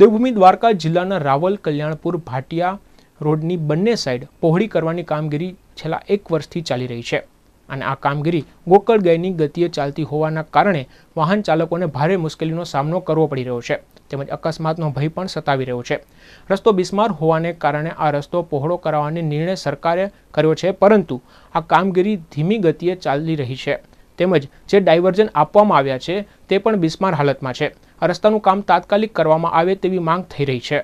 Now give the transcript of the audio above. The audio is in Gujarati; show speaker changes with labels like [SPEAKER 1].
[SPEAKER 1] દેવભૂમિ દ્વારકા જિલ્લાના રાવલ કલ્યાણપુર ભાટિયા રોડની બંને સાઈડ પહોળી કરવાની કામગીરી છેલ્લા એક વર્ષથી ચાલી રહી છે અને આ કામગીરી ગોકળ ગાયની ગતિએ ચાલતી હોવાના કારણે વાહન ચાલકોને ભારે મુશ્કેલીનો સામનો કરવો પડી રહ્યો છે તેમજ અકસ્માતનો ભય પણ સતાવી રહ્યો છે રસ્તો બિસ્માર હોવાને કારણે આ રસ્તો પહોળો કરાવવાનો નિર્ણય સરકારે કર્યો છે પરંતુ આ કામગીરી ધીમી ગતિએ ચાલી રહી છે તેમજ જે ડાયવર્ઝન આપવામાં આવ્યા છે તે પણ બિસ્માર હાલતમાં છે રસ્તાનું કામ તાત્કાલિક કરવામાં આવે તેવી માંગ થઈ રહી છે